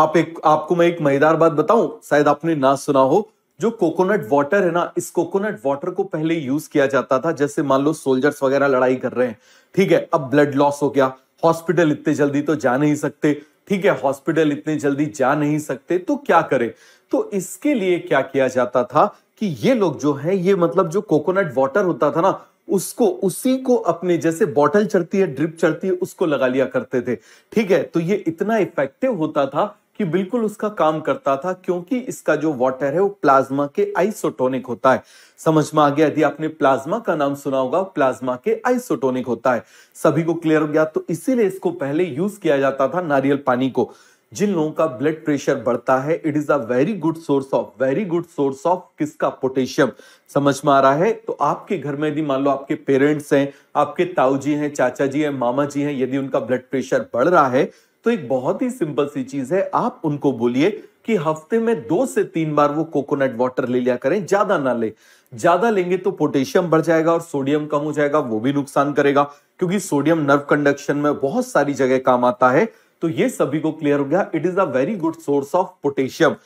आप एक आपको मैं एक मजेदार बात बताऊं शायद आपने ना सुना हो जो कोकोनट वाटर है ना इस कोकोनट वाटर को पहले यूज किया जाता था जैसे मान लो सोल्जर्स वगैरह लड़ाई कर रहे हैं ठीक है अब ब्लड लॉस हो गया हॉस्पिटल इतने जल्दी तो जा नहीं सकते ठीक है हॉस्पिटल इतने जल्दी जा नहीं सकते तो क्या करें तो इसके लिए क्या किया जाता था कि ये लोग जो है ये मतलब जो कोकोनट वाटर होता था ना उसको उसी को अपने जैसे बॉटल चढ़ती है ड्रिप चढ़ती है उसको लगा लिया करते थे ठीक है तो ये इतना इफेक्टिव होता था कि बिल्कुल उसका काम करता था क्योंकि इसका जो वाटर है वो प्लाज्मा के आइसोटोनिक होता है समझ में आ गया यदि आपने प्लाज्मा का नाम सुना होगा प्लाज्मा के आइसोटोनिक होता है सभी को क्लियर हो गया तो इसीलिए इसको पहले यूज किया जाता था नारियल पानी को जिन लोगों का ब्लड प्रेशर बढ़ता है it is a very good source of very good source of किसका पोटेशियम समझ में आ रहा है तो आपके घर में यदि मान लो आपके पेरेंट्स हैं आपके ताऊ जी हैं चाचा जी हैं मामा जी हैं यदि उनका ब्लड प्रेशर बढ़ रहा है तो एक बहुत ही सिंपल सी चीज है आप उनको बोलिए कि हफ्ते में दो से तीन बार वो कोकोनट वाटर ले लिया करें ज्यादा ना ले ज्यादा लेंगे तो पोटेशियम बढ़ जाएगा और सोडियम कम हो जाएगा वो भी नुकसान करेगा क्योंकि सोडियम नर्व कंडक्शन में बहुत सारी जगह काम आता है तो ये सभी को क्लियर हो गया it is a very good source of potassium